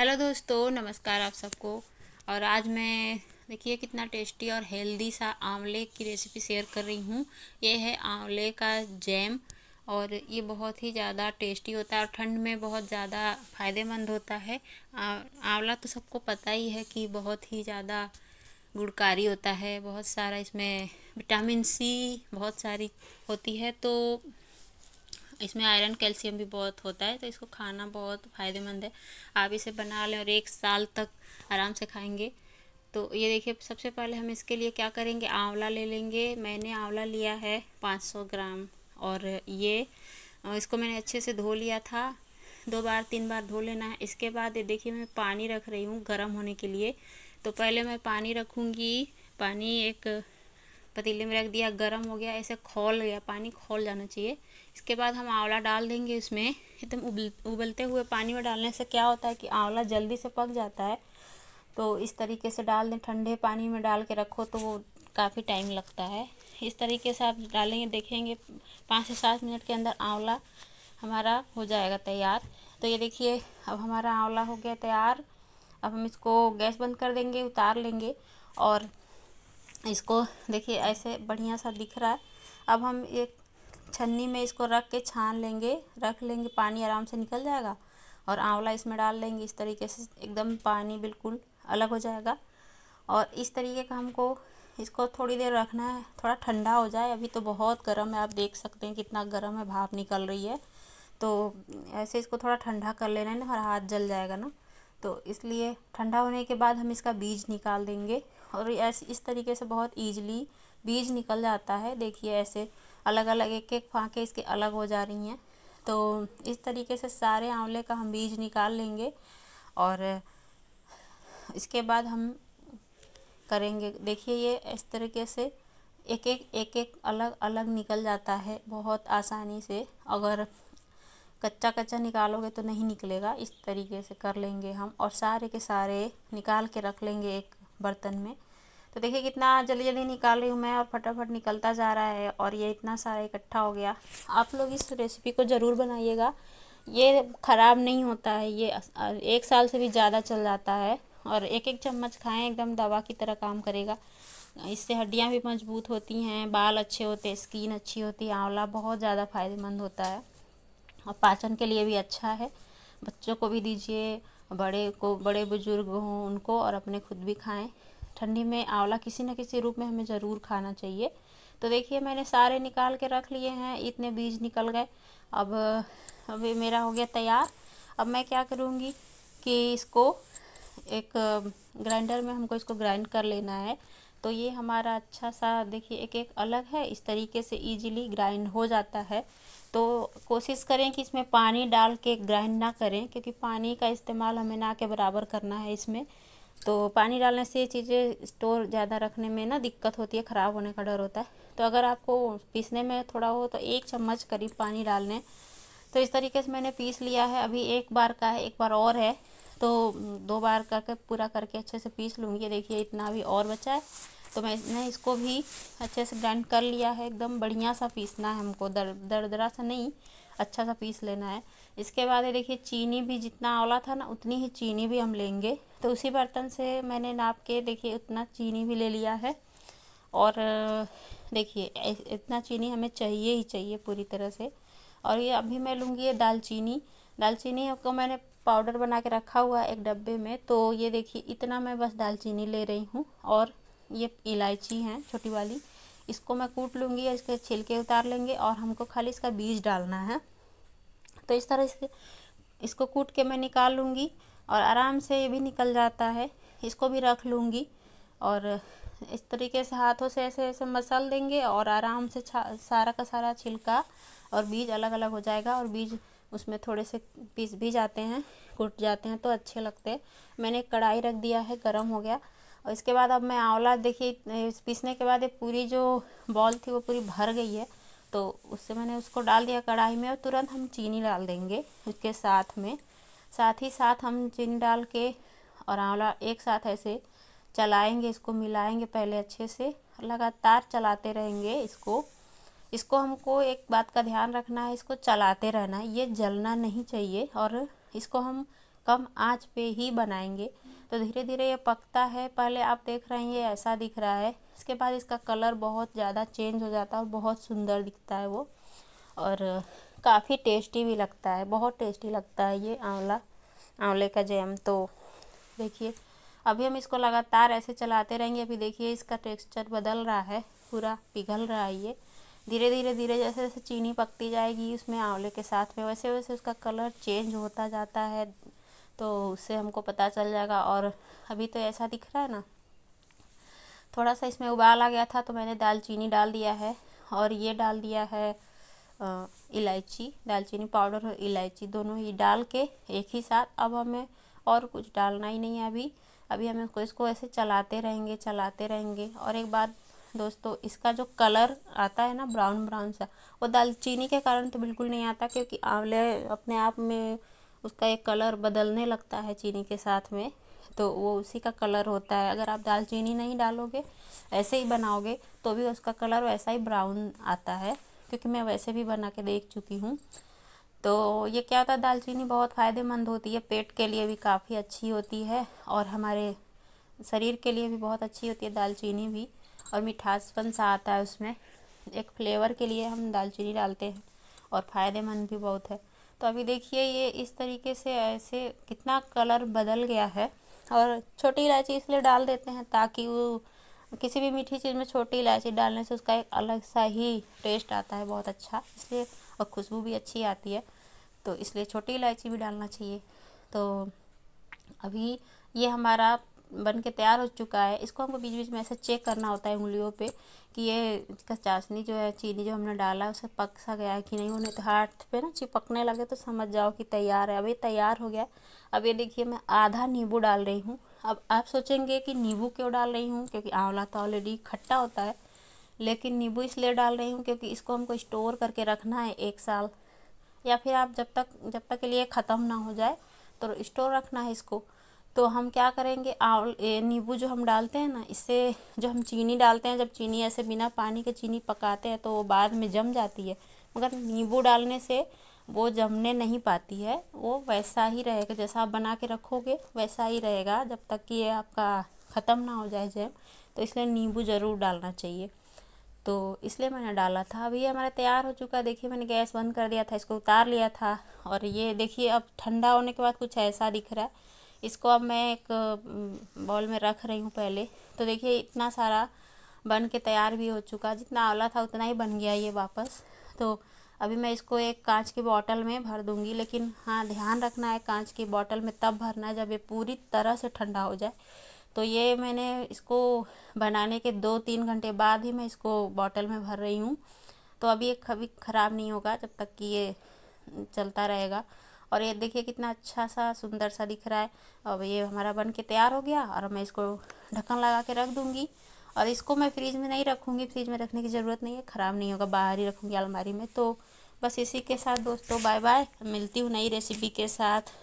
hello दोस्तों नमस्कार आप सबको और आज मैं देखिए कितना टेस्टी और हेल्दी सा आंवले की रेसिपी शेयर कर रही हूँ ये है आंवले का जैम और ये बहुत ही ज़्यादा टेस्टी होता है और ठंड में बहुत ज़्यादा फ़ायदेमंद होता है आंवला तो सबको पता ही है कि बहुत ही ज़्यादा गुड़कारी होता है बहुत सारा इसमें विटामिन सी बहुत सारी होती है तो इसमें आयरन कैल्शियम भी बहुत होता है तो इसको खाना बहुत फ़ायदेमंद है आप इसे बना लें और एक साल तक आराम से खाएंगे तो ये देखिए सबसे पहले हम इसके लिए क्या करेंगे आंवला ले लेंगे मैंने आंवला लिया है 500 ग्राम और ये इसको मैंने अच्छे से धो लिया था दो बार तीन बार धो लेना है इसके बाद ये देखिए मैं पानी रख रही हूँ गर्म होने के लिए तो पहले मैं पानी रखूँगी पानी एक पतीले में रख दिया गर्म हो गया ऐसे खोल गया पानी खोल जाना चाहिए इसके बाद हम आंवला डाल देंगे इसमें एकदम तो उबल उबलते हुए पानी में डालने से क्या होता है कि आंवला जल्दी से पक जाता है तो इस तरीके से डाल दें ठंडे पानी में डाल के रखो तो वो काफ़ी टाइम लगता है इस तरीके से आप डालेंगे देखेंगे पाँच से सात मिनट के अंदर आंवला हमारा हो जाएगा तैयार तो ये देखिए अब हमारा आंवला हो गया तैयार अब हम इसको गैस बंद कर देंगे उतार लेंगे और इसको देखिए ऐसे बढ़िया सा दिख रहा है अब हम एक छन्नी में इसको रख के छान लेंगे रख लेंगे पानी आराम से निकल जाएगा और आंवला इसमें डाल लेंगे इस तरीके से एकदम पानी बिल्कुल अलग हो जाएगा और इस तरीके का हमको इसको थोड़ी देर रखना है थोड़ा ठंडा हो जाए अभी तो बहुत गर्म है आप देख सकते हैं कितना गर्म है भाप निकल रही है तो ऐसे इसको थोड़ा ठंडा कर लेना है ना हमारा हाथ जल जाएगा ना तो इसलिए ठंडा होने के बाद हम इसका बीज निकाल देंगे और ऐसे इस तरीके से बहुत ईजिली बीज निकल जाता है देखिए ऐसे अलग अलग एक एक फाँके इसके अलग हो जा रही हैं तो इस तरीके से सारे आंवले का हम बीज निकाल लेंगे और इसके बाद हम करेंगे देखिए ये इस तरीके से एक एक एक एक अलग अलग निकल जाता है बहुत आसानी से अगर कच्चा कच्चा निकालोगे तो नहीं निकलेगा इस तरीके से कर लेंगे हम और सारे के सारे निकाल के रख लेंगे एक बर्तन में तो देखिए कितना जल्दी जल्दी निकाल रही हूँ मैं और फटाफट निकलता जा रहा है और ये इतना सारा इकट्ठा हो गया आप लोग इस रेसिपी को ज़रूर बनाइएगा ये ख़राब नहीं होता है ये एक साल से भी ज़्यादा चल जाता है और एक एक चम्मच खाएं एकदम दवा की तरह काम करेगा इससे हड्डियाँ भी मजबूत होती हैं बाल अच्छे होते हैं स्किन अच्छी होती है आंवला बहुत ज़्यादा फ़ायदेमंद होता है और पाचन के लिए भी अच्छा है बच्चों को भी दीजिए बड़े को बड़े बुजुर्ग हों उनको और अपने खुद भी खाएं ठंडी में आंवला किसी न किसी रूप में हमें ज़रूर खाना चाहिए तो देखिए मैंने सारे निकाल के रख लिए हैं इतने बीज निकल गए अब अभी मेरा हो गया तैयार अब मैं क्या करूँगी कि इसको एक ग्राइंडर में हमको इसको ग्राइंड कर लेना है तो ये हमारा अच्छा सा देखिए एक एक अलग है इस तरीके से इजीली ग्राइंड हो जाता है तो कोशिश करें कि इसमें पानी डाल के ग्राइंड ना करें क्योंकि पानी का इस्तेमाल हमें ना के बराबर करना है इसमें तो पानी डालने से ये चीज़ें स्टोर ज़्यादा रखने में ना दिक्कत होती है ख़राब होने का डर होता है तो अगर आपको पीसने में थोड़ा हो तो एक चम्मच करीब पानी डाल लें तो इस तरीके से मैंने पीस लिया है अभी एक बार का है एक बार और है तो दो बार करके पूरा करके अच्छे से पीस लूँगी देखिए इतना अभी और बचा है तो मैंने इसको भी अच्छे से ग्राइंड कर लिया है एकदम बढ़िया सा पीसना है हमको दर दरा सा नहीं अच्छा सा पीस लेना है इसके बाद ये देखिए चीनी भी जितना आंवला था ना उतनी ही चीनी भी हम लेंगे तो उसी बर्तन से मैंने नाप के देखिए उतना चीनी भी ले लिया है और देखिए इतना चीनी हमें चाहिए ही चाहिए पूरी तरह से और ये अभी मैं लूँगी ये दालचीनी दालचीनी को मैंने पाउडर बना के रखा हुआ है एक डब्बे में तो ये देखिए इतना मैं बस दालचीनी ले रही हूँ और ये इलायची हैं छोटी वाली इसको मैं कूट लूँगी इसके छिलके उतार लेंगे और हमको खाली इसका बीज डालना है तो इस तरह इसके इसको कूट के मैं निकाल लूँगी और आराम से ये भी निकल जाता है इसको भी रख लूँगी और इस तरीके से हाथों से ऐसे ऐसे मसल देंगे और आराम से सारा का सारा छिलका और बीज अलग अलग हो जाएगा और बीज उसमें थोड़े से पीस भी जाते हैं कूट जाते हैं तो अच्छे लगते हैं मैंने कढ़ाई रख दिया है गर्म हो गया और इसके बाद अब मैं आंवला देखिए पीसने के बाद ये पूरी जो बॉल थी वो पूरी भर गई है तो उससे मैंने उसको डाल दिया कढ़ाई में और तुरंत हम चीनी डाल देंगे उसके साथ में साथ ही साथ हम चीनी डाल के और आंवला एक साथ ऐसे चलाएंगे इसको मिलाएंगे पहले अच्छे से लगातार चलाते रहेंगे इसको इसको हमको एक बात का ध्यान रखना है इसको चलाते रहना है ये जलना नहीं चाहिए और इसको हम कम आँच पे ही बनाएंगे तो धीरे धीरे ये पकता है पहले आप देख रहे हैं ये ऐसा दिख रहा है इसके बाद इसका कलर बहुत ज़्यादा चेंज हो जाता है और बहुत सुंदर दिखता है वो और काफ़ी टेस्टी भी लगता है बहुत टेस्टी लगता है ये आंवला आंवले का जैम तो देखिए अभी हम इसको लगातार ऐसे चलाते रहेंगे अभी देखिए इसका टेक्स्चर बदल रहा है पूरा पिघल रहा है ये धीरे धीरे धीरे जैसे जैसे चीनी पकती जाएगी उसमें आंवले के साथ में वैसे वैसे उसका कलर चेंज होता जाता है तो उससे हमको पता चल जाएगा और अभी तो ऐसा दिख रहा है ना थोड़ा सा इसमें उबाल आ गया था तो मैंने दालचीनी डाल दिया है और ये डाल दिया है इलायची दालचीनी पाउडर और इलायची दोनों ही डाल के एक ही साथ अब हमें और कुछ डालना ही नहीं है अभी अभी हमें इसको ऐसे चलाते रहेंगे चलाते रहेंगे और एक बात दोस्तों इसका जो कलर आता है ना ब्राउन ब्राउन सा वो दालचीनी के कारण तो बिल्कुल नहीं आता क्योंकि आंवले अपने आप में उसका एक कलर बदलने लगता है चीनी के साथ में तो वो उसी का कलर होता है अगर आप दालचीनी नहीं डालोगे ऐसे ही बनाओगे तो भी उसका कलर वैसा ही ब्राउन आता है क्योंकि मैं वैसे भी बना के देख चुकी हूँ तो ये क्या होता है दालचीनी बहुत फ़ायदेमंद होती है पेट के लिए भी काफ़ी अच्छी होती है और हमारे शरीर के लिए भी बहुत अच्छी होती है दालचीनी भी और मिठासपन सा आता है उसमें एक फ्लेवर के लिए हम दालचीनी डालते हैं और फ़ायदेमंद भी बहुत है तो अभी देखिए ये इस तरीके से ऐसे कितना कलर बदल गया है और छोटी इलायची इसलिए डाल देते हैं ताकि वो किसी भी मीठी चीज़ में छोटी इलायची डालने से उसका एक अलग सा ही टेस्ट आता है बहुत अच्छा इसलिए और खुशबू भी अच्छी आती है तो इसलिए छोटी इलायची भी डालना चाहिए तो अभी ये हमारा बन के तैयार हो चुका है इसको हमको बीच बीच में ऐसा चेक करना होता है उंगलियों पे कि ये इसका चाशनी जो है चीनी जो हमने डाला है उसे पक सा गया है कि नहीं उन्हें तो हाथ पे ना चिपकने लगे तो समझ जाओ कि तैयार है अब ये तैयार हो गया अब ये देखिए मैं आधा नींबू डाल रही हूँ अब आप सोचेंगे कि नींबू क्यों डाल रही हूँ क्योंकि आंवला तो ऑलरेडी खट्टा होता है लेकिन नींबू इसलिए डाल रही हूँ क्योंकि इसको हमको स्टोर करके रखना है एक साल या फिर आप जब तक जब तक के लिए ख़त्म ना हो जाए तो स्टोर रखना है इसको तो हम क्या करेंगे आव नींबू जो हम डालते हैं ना इससे जो हम चीनी डालते हैं जब चीनी ऐसे बिना पानी के चीनी पकाते हैं तो वो बाद में जम जाती है मगर नींबू डालने से वो जमने नहीं पाती है वो वैसा ही रहेगा जैसा आप बना के रखोगे वैसा ही रहेगा जब तक कि ये आपका ख़त्म ना हो जाए जैम तो इसलिए नींबू ज़रूर डालना चाहिए तो इसलिए मैंने डाला था अभी ये हमारा तैयार हो चुका है देखिए मैंने गैस बंद कर दिया था इसको उतार लिया था और ये देखिए अब ठंडा होने के बाद कुछ ऐसा दिख रहा है इसको अब मैं एक बॉल में रख रही हूँ पहले तो देखिए इतना सारा बन के तैयार भी हो चुका जितना आला था उतना ही बन गया ये वापस तो अभी मैं इसको एक कांच की बॉटल में भर दूंगी लेकिन हाँ ध्यान रखना है कांच की बॉटल में तब भरना है जब ये पूरी तरह से ठंडा हो जाए तो ये मैंने इसको बनाने के दो तीन घंटे बाद ही मैं इसको बॉटल में भर रही हूँ तो अभी ये कभी ख़राब नहीं होगा जब तक कि ये चलता रहेगा और ये देखिए कितना अच्छा सा सुंदर सा दिख रहा है अब ये हमारा बन के तैयार हो गया और मैं इसको ढक्कन लगा के रख दूँगी और इसको मैं फ्रिज में नहीं रखूँगी फ्रिज में रखने की ज़रूरत नहीं है ख़राब नहीं होगा बाहर ही रखूँगी अलमारी में तो बस इसी के साथ दोस्तों बाय बाय मिलती हूँ नई रेसिपी के साथ